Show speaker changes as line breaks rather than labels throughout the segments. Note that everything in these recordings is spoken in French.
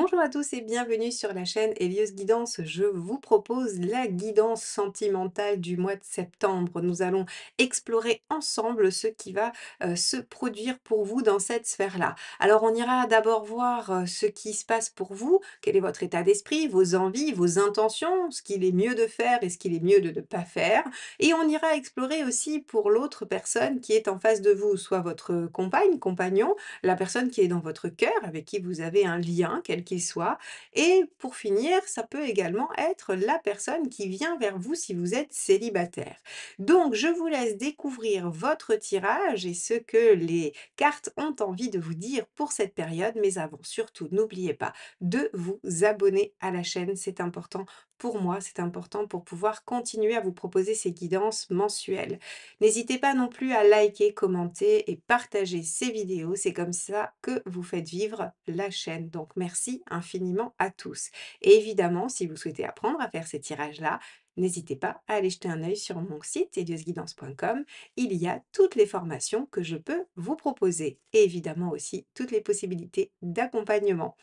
Bonjour à tous et bienvenue sur la chaîne Hélios Guidance. Je vous propose la guidance sentimentale du mois de septembre. Nous allons explorer ensemble ce qui va euh, se produire pour vous dans cette sphère-là. Alors on ira d'abord voir euh, ce qui se passe pour vous, quel est votre état d'esprit, vos envies, vos intentions, ce qu'il est mieux de faire et ce qu'il est mieux de ne pas faire. Et on ira explorer aussi pour l'autre personne qui est en face de vous, soit votre compagne, compagnon, la personne qui est dans votre cœur, avec qui vous avez un lien, quel soit. Et pour finir, ça peut également être la personne qui vient vers vous si vous êtes célibataire. Donc, je vous laisse découvrir votre tirage et ce que les cartes ont envie de vous dire pour cette période. Mais avant, surtout, n'oubliez pas de vous abonner à la chaîne, c'est important pour moi, c'est important pour pouvoir continuer à vous proposer ces guidances mensuelles. N'hésitez pas non plus à liker, commenter et partager ces vidéos. C'est comme ça que vous faites vivre la chaîne. Donc merci infiniment à tous. Et évidemment, si vous souhaitez apprendre à faire ces tirages-là, N'hésitez pas à aller jeter un œil sur mon site edieuseguidance.com. Il y a toutes les formations que je peux vous proposer et évidemment aussi toutes les possibilités d'accompagnement.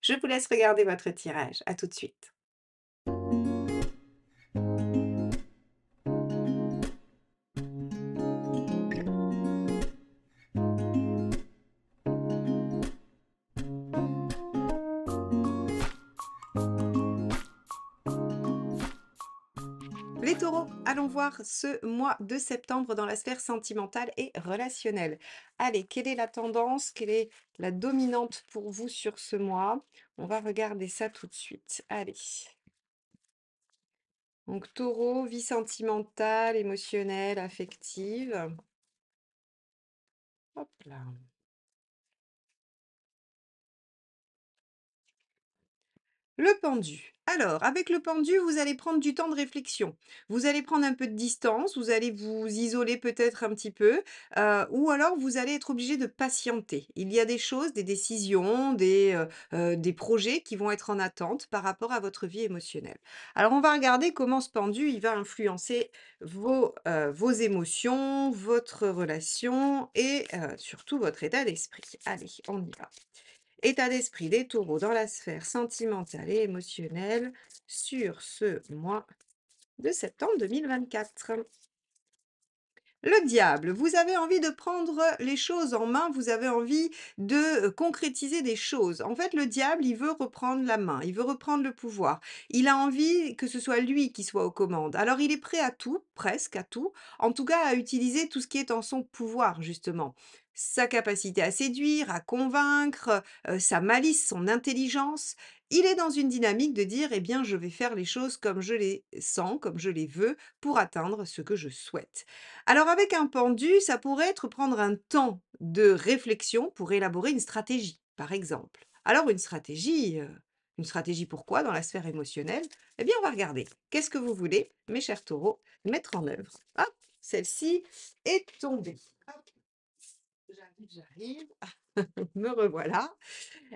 Je vous laisse regarder votre tirage. À tout de suite. Les taureaux, allons voir ce mois de septembre dans la sphère sentimentale et relationnelle. Allez, quelle est la tendance Quelle est la dominante pour vous sur ce mois On va regarder ça tout de suite. Allez. Donc taureau, vie sentimentale, émotionnelle, affective. Hop là. Le pendu. Alors, avec le pendu, vous allez prendre du temps de réflexion. Vous allez prendre un peu de distance, vous allez vous isoler peut-être un petit peu, euh, ou alors vous allez être obligé de patienter. Il y a des choses, des décisions, euh, euh, des, projets qui vont être en attente par rapport à votre vie émotionnelle. Alors, on va regarder comment ce pendu, il va influencer vos émotions, votre relation et surtout votre état d'esprit. Allez, on y va. État d'esprit des taureaux dans la sphère sentimentale et émotionnelle sur ce mois de septembre 2024. Le diable, vous avez envie de prendre les choses en main, vous avez envie de euh, concrétiser des choses. En fait, le diable, il veut reprendre la main, il veut reprendre le pouvoir. Il a envie que ce soit lui qui soit aux commandes. Alors, il est prêt à tout, presque à tout, en tout cas à utiliser tout ce qui est en son pouvoir, justement sa capacité à séduire, à convaincre, sa malice, son intelligence. Il est dans une dynamique de dire, eh bien, je vais faire les choses comme je les sens, comme je les veux, pour atteindre ce que je souhaite. Alors avec un pendu, ça pourrait être prendre un temps de réflexion pour élaborer une stratégie, par exemple. Alors une stratégie, une stratégie pourquoi dans la sphère émotionnelle Eh bien, on va regarder. Qu'est-ce que vous voulez, mes chers taureaux, mettre en œuvre Hop, ah, celle-ci est tombée. J'arrive, j'arrive. Me revoilà.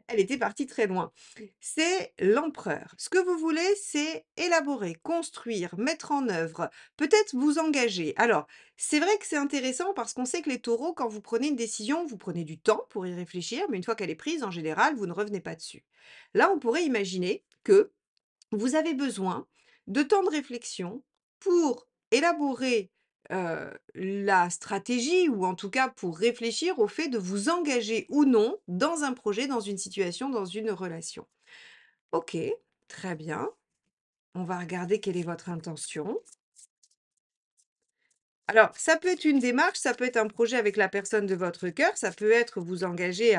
Elle était partie très loin. C'est l'empereur. Ce que vous voulez, c'est élaborer, construire, mettre en œuvre, peut-être vous engager. Alors, c'est vrai que c'est intéressant parce qu'on sait que les taureaux, quand vous prenez une décision, vous prenez du temps pour y réfléchir, mais une fois qu'elle est prise, en général, vous ne revenez pas dessus. Là, on pourrait imaginer que vous avez besoin de temps de réflexion pour élaborer euh, la stratégie, ou en tout cas pour réfléchir au fait de vous engager ou non dans un projet, dans une situation, dans une relation. Ok, très bien. On va regarder quelle est votre intention. Alors, ça peut être une démarche, ça peut être un projet avec la personne de votre cœur, ça peut être vous engager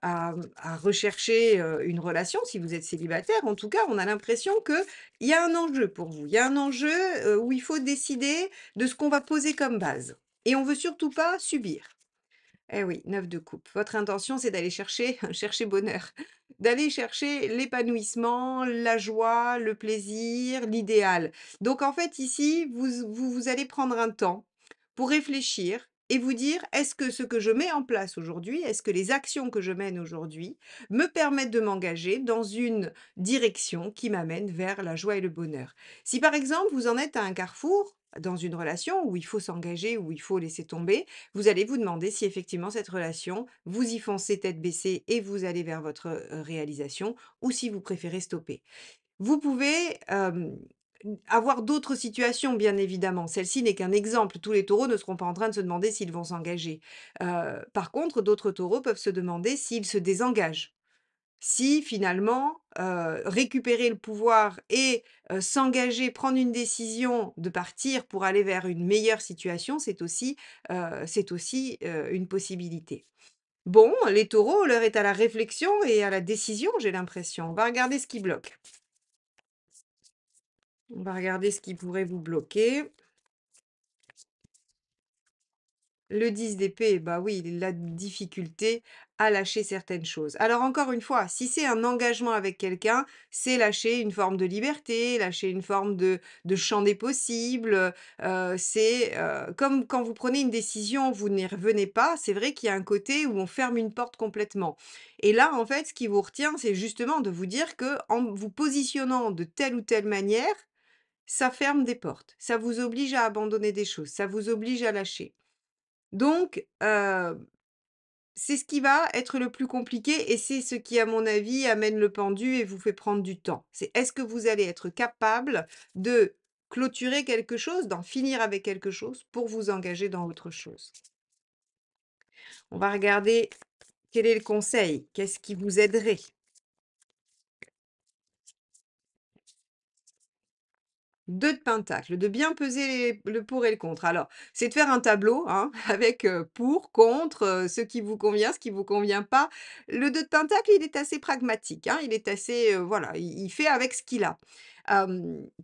à, mmh, rechercher une relation si vous êtes célibataire. En tout cas, on a l'impression qu'il y a un enjeu pour vous. Il y a un enjeu où il faut décider de ce qu'on va poser comme base. Et on ne veut surtout pas subir. Eh oui, neuf de coupe. Votre intention, c'est d'aller chercher, chercher bonheur, d'aller chercher l'épanouissement, la joie, le plaisir, l'idéal. Donc en fait, ici, vous allez prendre un temps pour réfléchir et vous dire est-ce que ce que je mets en place aujourd'hui, est-ce que les actions que je mène aujourd'hui me permettent de m'engager dans une direction qui m'amène vers la joie et le bonheur. Si par exemple vous en êtes à un carrefour dans une relation où il faut s'engager, où il faut laisser tomber, vous allez vous demander si effectivement cette relation, vous y foncez tête baissée et vous allez vers votre euh, réalisation, ou si vous préférez stopper. Vous pouvez avoir d'autres situations, bien évidemment. Celle-ci n'est qu'un exemple. Tous les taureaux ne seront pas en train de se demander s'ils vont s'engager. Euh, par contre, d'autres taureaux peuvent se demander s'ils se désengagent. Si finalement, euh, récupérer le pouvoir et euh, s'engager, prendre une décision de partir pour aller vers une meilleure situation, c'est aussi, c'est aussi une possibilité. Bon, les taureaux, l'heure est à la réflexion et à la décision, j'ai l'impression. On va regarder ce qui bloque. On va regarder ce qui pourrait vous bloquer. Le 10 d'épée, bah oui, la difficulté à lâcher certaines choses. Alors encore une fois, si c'est un engagement avec quelqu'un, c'est lâcher une forme de liberté, lâcher une forme de, champ des possibles. Euh, c'est euh, comme quand vous prenez une décision, vous n'y revenez pas. C'est vrai qu'il y a un côté où on ferme une porte complètement. Et là, en fait, ce qui vous retient, c'est justement de vous dire que en vous positionnant de telle ou telle manière, ça ferme des portes, ça vous oblige à abandonner des choses, ça vous oblige à lâcher. Donc, c'est ce qui va être le plus compliqué et c'est ce qui, à mon avis, amène le pendu et vous fait prendre du temps. C'est est-ce que vous allez être capable de clôturer quelque chose, d'en finir avec quelque chose pour vous engager dans autre chose. On va regarder quel est le conseil, qu'est-ce qui vous aiderait Deux de pentacle, de bien peser le pour et le contre. Alors, c'est de faire un tableau hein, avec pour, contre, ce qui vous convient, ce qui vous convient pas. Le deux de pentacle, il est assez pragmatique. Hein, il est assez, voilà, il fait avec ce qu'il a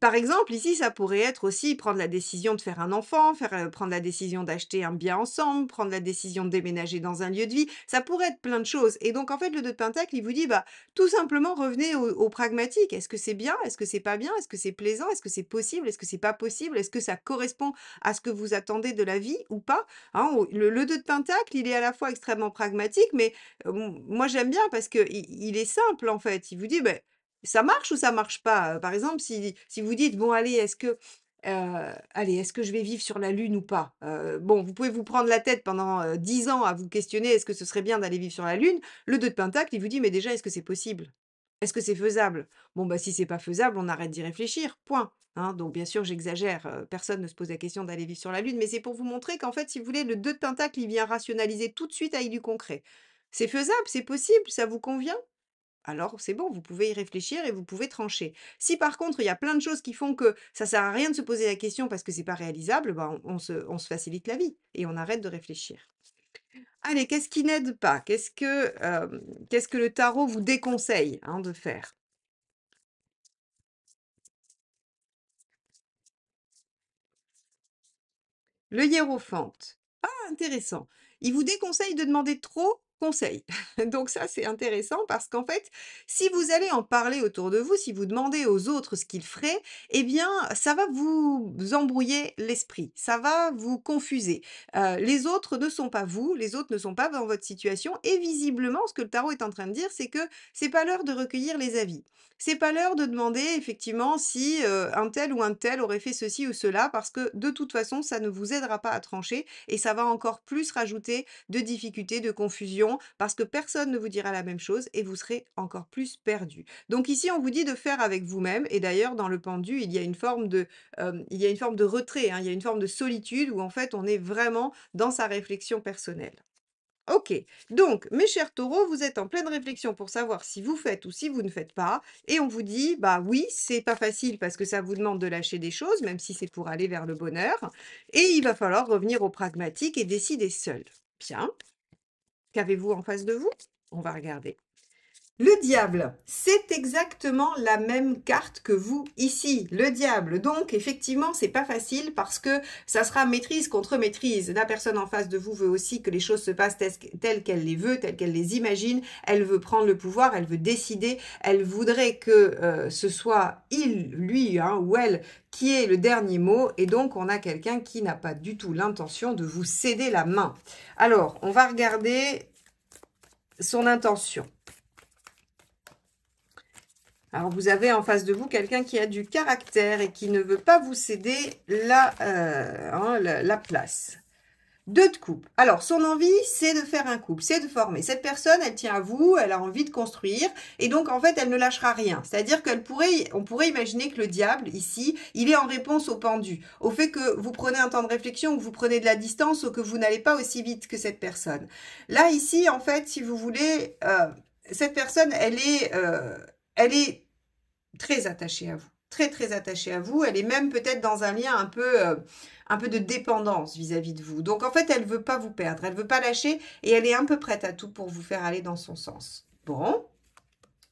par exemple, ici, ça pourrait être aussi prendre la décision de faire un enfant, faire, prendre la décision d'acheter un bien ensemble, prendre la décision de déménager dans un lieu de vie. Ça pourrait être plein de choses et donc en fait, le 2 de pentacle, il vous dit, bah, tout simplement, revenez au pragmatique. Est-ce que c'est bien? Est-ce que c'est pas bien? Est-ce que c'est plaisant? Est-ce que c'est possible? Est-ce que c'est pas possible? Est-ce que ça correspond à ce que vous attendez de la vie ou pas? Hein, le 2 de pentacle, il est à la fois extrêmement pragmatique mais, moi, j'aime bien parce qu'il il est simple, en fait. Il vous dit, bah ça marche ou ça marche pas? Euh, par exemple, si vous dites: «Bon allez, est-ce que, euh, allez, est-ce que je vais vivre sur la lune ou pas?» euh, bon, vous pouvez vous prendre la tête pendant, dix ans à vous questionner: «Est-ce que ce serait bien d'aller vivre sur la lune?» le 2 de pentacle, il vous dit: «Mais déjà, est-ce que c'est possible? Est-ce que c'est faisable?» bon, bah, si c'est pas faisable, on arrête d'y réfléchir, point, hein. Donc bien sûr, j'exagère, personne ne se pose la question d'aller vivre sur la lune, mais c'est pour vous montrer qu'en fait, si vous voulez, le 2 de pentacle, il vient rationaliser tout de suite avec du concret. C'est faisable, c'est possible, ça vous convient? alors c'est bon, vous pouvez y réfléchir et vous pouvez trancher. Si par contre, il y a plein de choses qui font que ça sert à rien de se poser la question parce que c'est pas réalisable, bah, on, se, facilite la vie et on arrête de réfléchir. Allez, qu'est-ce qui n'aide pas Qu'est-ce que euh, le tarot vous déconseille hein, de faire Le hiérophante. Ah, intéressant. Il vous déconseille de demander trop conseil. Donc ça, c'est intéressant parce qu'en fait, si vous allez en parler autour de vous, si vous demandez aux autres ce qu'ils feraient, eh bien, ça va vous embrouiller l'esprit, ça va vous confuser. Euh, les autres ne sont pas vous, les autres ne sont pas dans votre situation et visiblement, ce que le tarot est en train de dire, c'est que c'est pas l'heure de recueillir les avis. C'est pas l'heure de demander effectivement si euh, un tel ou un tel aurait fait ceci ou cela parce que de toute façon, ça ne vous aidera pas à trancher et ça va encore plus rajouter de difficultés, de confusion parce que personne ne vous dira la même chose et vous serez encore plus perdu. Donc ici, on vous dit de faire avec vous-même. Et d'ailleurs, dans le pendu, il y a une forme de, il y a une forme de retrait, hein. il y a une forme de solitude où en fait, on est vraiment dans sa réflexion personnelle. Ok, donc mes chers taureaux, vous êtes en pleine réflexion pour savoir si vous faites ou si vous ne faites pas, et on vous dit, bah oui, c'est pas facile parce que ça vous demande de lâcher des choses, même si c'est pour aller vers le bonheur, et il va falloir revenir au pragmatique et décider seul. Bien, Qu'avez-vous en face de vous On va regarder. Le diable, c'est exactement la même carte que vous ici, le diable. Donc effectivement, c'est pas facile parce que ça sera maîtrise contre maîtrise. La personne en face de vous veut aussi que les choses se passent telles qu'elle les veut, telles qu'elle les imagine. Elle veut prendre le pouvoir, elle veut décider, elle voudrait que euh, ce soit il, lui hein, ou elle qui est le dernier mot et donc on a quelqu'un qui n'a pas du tout l'intention de vous céder la main. Alors, on va regarder son intention. Alors, vous avez en face de vous quelqu'un qui a du caractère et qui ne veut pas vous céder euh, hein, la, la, place. Deux de couple. Alors, son envie, c'est de faire un couple, c'est de former. Cette personne, elle tient à vous, elle a envie de construire, et donc, en fait, elle ne lâchera rien. C'est-à-dire qu'elle pourrait, on pourrait imaginer que le diable, ici, il est en réponse au pendu, au fait que vous prenez un temps de réflexion, que vous prenez de la distance, ou que vous n'allez pas aussi vite que cette personne. Là, ici, en fait, si vous voulez, euh, cette personne, elle est, euh, elle est très attachée à vous très très attachée à vous. Elle est même peut-être dans un lien un peu, euh, un peu de dépendance vis-à-vis de vous. Donc en fait, elle veut pas vous perdre, elle veut pas lâcher et elle est un peu prête à tout pour vous faire aller dans son sens. Bon,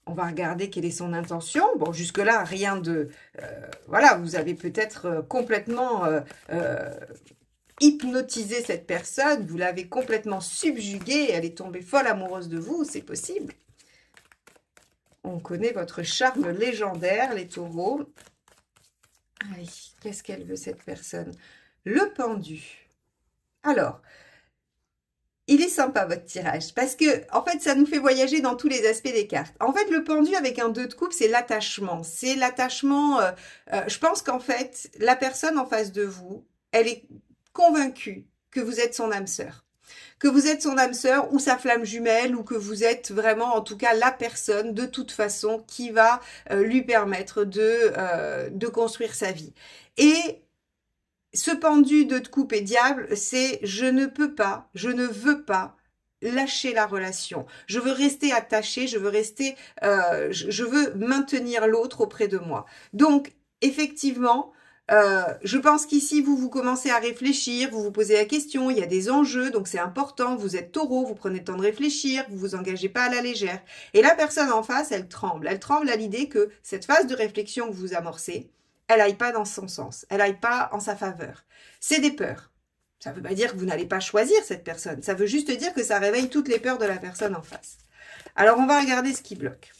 on va regarder quelle est son intention. Bon, jusque là, rien de, euh, voilà, vous avez peut-être euh, complètement hypnotisé cette personne, vous l'avez complètement subjuguée, elle est tombée folle amoureuse de vous, c'est possible. On connaît votre charme légendaire, les taureaux. Aïe, qu'est-ce qu'elle veut cette personne Le pendu. Alors, il est sympa votre tirage parce que en fait ça nous fait voyager dans tous les aspects des cartes. En fait le pendu avec un 2 de coupe c'est l'attachement, c'est l'attachement. Euh, euh, je pense qu'en fait la personne en face de vous, elle est convaincue que vous êtes son âme sœur que vous êtes son âme sœur ou sa flamme jumelle ou que vous êtes vraiment en tout cas la personne de toute façon qui va euh, lui permettre de, euh, de construire sa vie. Et ce pendu de coupe et diable, c'est je ne peux pas, je ne veux pas lâcher la relation. Je veux rester attaché, je veux rester, euh, je veux maintenir l'autre auprès de moi. Donc, effectivement, euh, je pense qu'ici, vous, vous commencez à réfléchir, vous vous posez la question, il y a des enjeux, donc c'est important, vous êtes taureau, vous prenez le temps de réfléchir, vous vous engagez pas à la légère. Et la personne en face, elle tremble. Elle tremble à l'idée que cette phase de réflexion que vous amorcez, elle aille pas dans son sens, elle aille pas en sa faveur. C'est des peurs. Ça ne veut pas dire que vous n'allez pas choisir cette personne. Ça veut juste dire que ça réveille toutes les peurs de la personne en face. Alors, on va regarder ce qui bloque.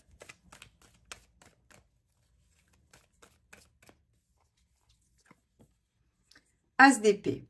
ASDP.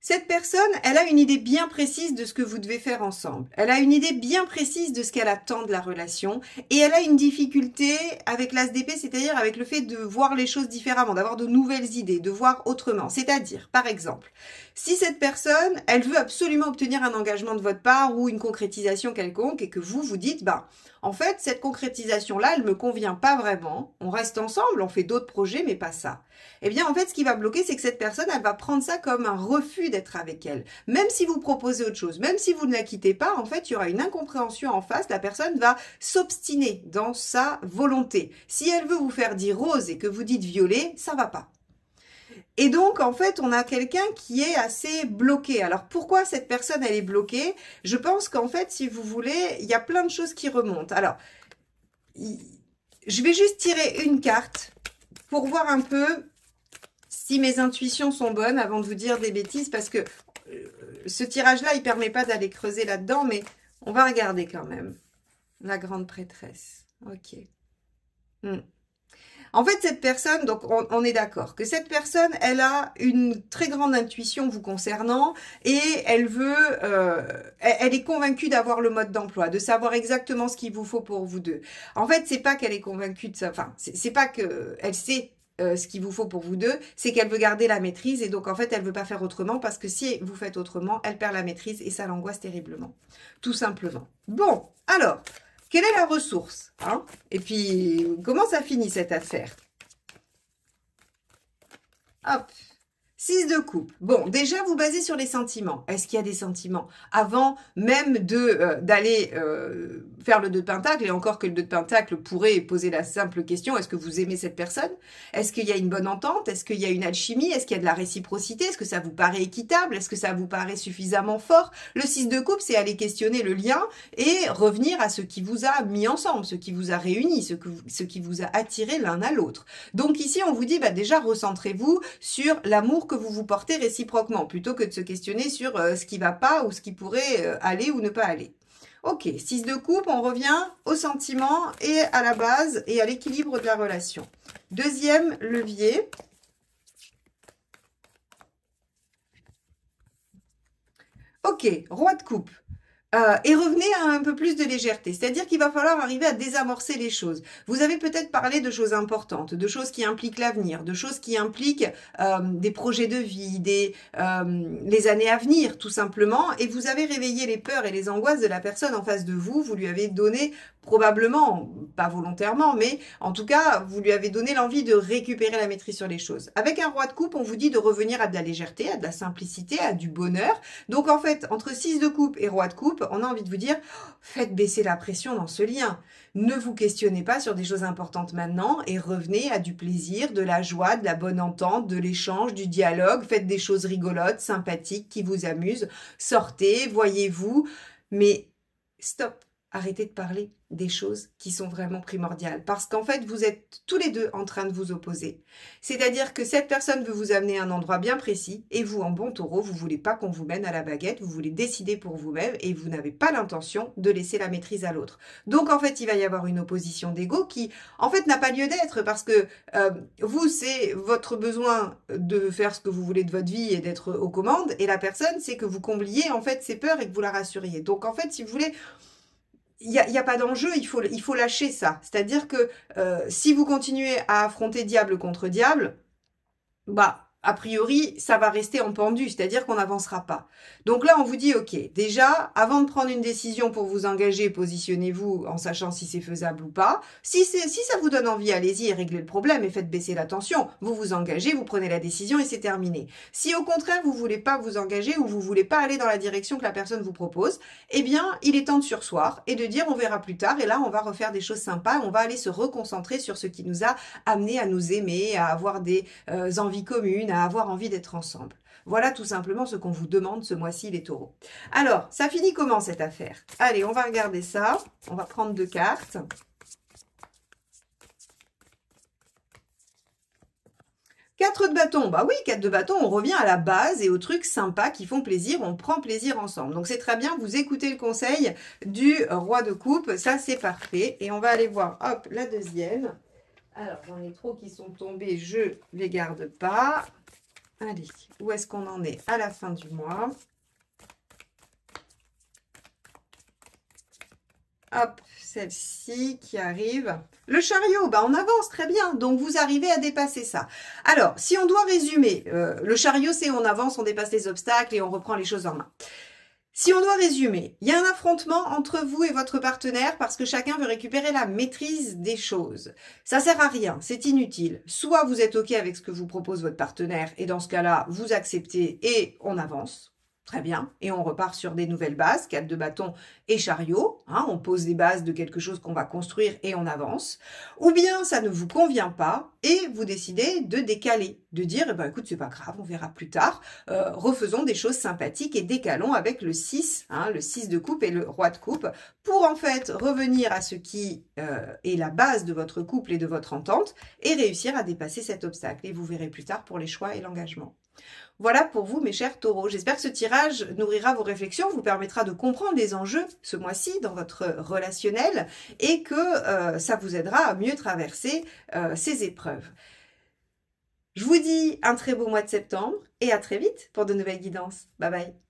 Cette personne, elle a une idée bien précise de ce que vous devez faire ensemble. Elle a une idée bien précise de ce qu'elle attend de la relation. Et elle a une difficulté avec l'ASDP, c'est-à-dire avec le fait de voir les choses différemment, d'avoir de nouvelles idées, de voir autrement. C'est-à-dire, par exemple, si cette personne, elle veut absolument obtenir un engagement de votre part ou une concrétisation quelconque et que vous vous dites, ben, en fait, cette concrétisation-là, elle me convient pas vraiment. On reste ensemble, on fait d'autres projets, mais pas ça. Eh bien, en fait, ce qui va bloquer, c'est que cette personne, elle va prendre ça comme un refus d'être avec elle. Même si vous proposez autre chose, même si vous ne la quittez pas, en fait, il y aura une incompréhension en face. La personne va s'obstiner dans sa volonté. Si elle veut vous faire dire rose et que vous dites violet, ça va pas. Et donc, en fait, on a quelqu'un qui est assez bloqué. Alors, pourquoi cette personne, elle est bloquée Je pense qu'en fait, si vous voulez, il y a plein de choses qui remontent. Alors, je vais juste tirer une carte pour voir un peu si mes intuitions sont bonnes avant de vous dire des bêtises, parce que euh, ce tirage-là, il permet pas d'aller creuser là-dedans, mais on va regarder quand même. La grande prêtresse. Ok. Hmm. En fait, cette personne, donc on, est d'accord, que cette personne, elle a une très grande intuition vous concernant et elle veut, euh, elle, est convaincue d'avoir le mode d'emploi, de savoir exactement ce qu'il vous faut pour vous deux. En fait, c'est pas qu'elle est convaincue de ça, enfin, c'est pas que elle sait euh, ce qu'il vous faut pour vous deux, c'est qu'elle veut garder la maîtrise et donc en fait elle veut pas faire autrement parce que si vous faites autrement, elle perd la maîtrise et ça l'angoisse terriblement, tout simplement. Bon, alors quelle est la ressource hein Et puis, comment ça finit cette affaire Hop 6 de coupe. Bon, déjà, vous basez sur les sentiments. Est-ce qu'il y a des sentiments Avant même de euh, d'aller euh, faire le 2 de pentacle, et encore que le 2 de pentacle pourrait poser la simple question, est-ce que vous aimez cette personne Est-ce qu'il y a une bonne entente Est-ce qu'il y a une alchimie Est-ce qu'il y a de la réciprocité Est-ce que ça vous paraît équitable Est-ce que ça vous paraît suffisamment fort Le 6 de coupe, c'est aller questionner le lien et revenir à ce qui vous a mis ensemble, ce qui vous a réuni, ce, que, ce qui vous a attiré l'un à l'autre. Donc ici, on vous dit, bah, déjà, recentrez-vous sur l'amour que vous vous portez réciproquement, plutôt que de se questionner sur euh, ce qui va pas ou ce qui pourrait euh, aller ou ne pas aller. Ok, 6 de coupe, on revient au sentiment et à la base et à l'équilibre de la relation. Deuxième levier. Ok, roi de coupe. Euh, et revenez à un peu plus de légèreté. C'est-à-dire qu'il va falloir arriver à désamorcer les choses. Vous avez peut-être parlé de choses importantes, de choses qui impliquent l'avenir, de choses qui impliquent euh, des projets de vie, des euh, les années à venir, tout simplement. Et vous avez réveillé les peurs et les angoisses de la personne en face de vous. Vous lui avez donné probablement, pas volontairement, mais en tout cas, vous lui avez donné l'envie de récupérer la maîtrise sur les choses. Avec un roi de coupe, on vous dit de revenir à de la légèreté, à de la simplicité, à du bonheur. Donc en fait, entre 6 de coupe et roi de coupe, on a envie de vous dire, faites baisser la pression dans ce lien. Ne vous questionnez pas sur des choses importantes maintenant et revenez à du plaisir, de la joie, de la bonne entente, de l'échange, du dialogue. Faites des choses rigolotes, sympathiques, qui vous amusent. Sortez, voyez-vous, mais stop arrêtez de parler des choses qui sont vraiment primordiales. Parce qu'en fait, vous êtes tous les deux en train de vous opposer. C'est-à-dire que cette personne veut vous amener à un endroit bien précis et vous, en bon taureau, vous voulez pas qu'on vous mène à la baguette, vous voulez décider pour vous-même et vous n'avez pas l'intention de laisser la maîtrise à l'autre. Donc, en fait, il va y avoir une opposition d'ego qui, en fait, n'a pas lieu d'être parce que euh, vous, c'est votre besoin de faire ce que vous voulez de votre vie et d'être aux commandes et la personne, c'est que vous combliez, en fait, ses peurs et que vous la rassuriez. Donc, en fait, si vous voulez, il n'y a, y a, pas d'enjeu, il faut, il faut lâcher ça. C'est-à-dire que euh, si vous continuez à affronter diable contre diable, bah a priori, ça va rester en pendu, c'est-à-dire qu'on n'avancera pas. Donc là, on vous dit, OK, déjà, avant de prendre une décision pour vous engager, positionnez-vous en sachant si c'est faisable ou pas. Si, si ça vous donne envie, allez-y et réglez le problème et faites baisser la tension. Vous vous engagez, vous prenez la décision et c'est terminé. Si au contraire, vous voulez pas vous engager ou vous voulez pas aller dans la direction que la personne vous propose, eh bien, il est temps de sursoir et de dire, on verra plus tard et là, on va refaire des choses sympas, on va aller se reconcentrer sur ce qui nous a amené à nous aimer, à avoir des euh, envies communes, avoir envie d'être ensemble. Voilà tout simplement ce qu'on vous demande ce mois-ci, les taureaux. Alors, ça finit comment cette affaire Allez, on va regarder ça. On va prendre deux cartes. Quatre de bâton, bah oui, quatre de bâton, on revient à la base et aux trucs sympas qui font plaisir, on prend plaisir ensemble. Donc c'est très bien, vous écoutez le conseil du roi de coupe, ça c'est parfait. Et on va aller voir, hop, la deuxième. Alors, j'en ai trop qui sont tombés, je les garde pas. Allez, où est-ce qu'on en est à la fin du mois Hop, celle-ci qui arrive. Le chariot, bah, on avance très bien. Donc, vous arrivez à dépasser ça. Alors, si on doit résumer, euh, le chariot, c'est on avance, on dépasse les obstacles et on reprend les choses en main. Si on doit résumer, il y a un affrontement entre vous et votre partenaire parce que chacun veut récupérer la maîtrise des choses. Ça sert à rien, c'est inutile. Soit vous êtes OK avec ce que vous propose votre partenaire et dans ce cas-là, vous acceptez et on avance. Très bien. Et on repart sur des nouvelles bases, quatre de bâton et chariot. Hein. on pose des bases de quelque chose qu'on va construire et on avance. Ou bien ça ne vous convient pas et vous décidez de décaler, de dire eh ben, écoute, c'est pas grave, on verra plus tard. Euh, refaisons des choses sympathiques et décalons avec le 6, hein, le 6 de coupe et le roi de coupe, pour en fait revenir à ce qui euh, est la base de votre couple et de votre entente et réussir à dépasser cet obstacle. Et vous verrez plus tard pour les choix et l'engagement. Voilà pour vous, mes chers taureaux. J'espère que ce tirage nourrira vos réflexions, vous permettra de comprendre les enjeux ce mois-ci dans votre relationnel et que euh, ça vous aidera à mieux traverser euh, ces épreuves. Je vous dis un très beau mois de septembre et à très vite pour de nouvelles guidances. Bye bye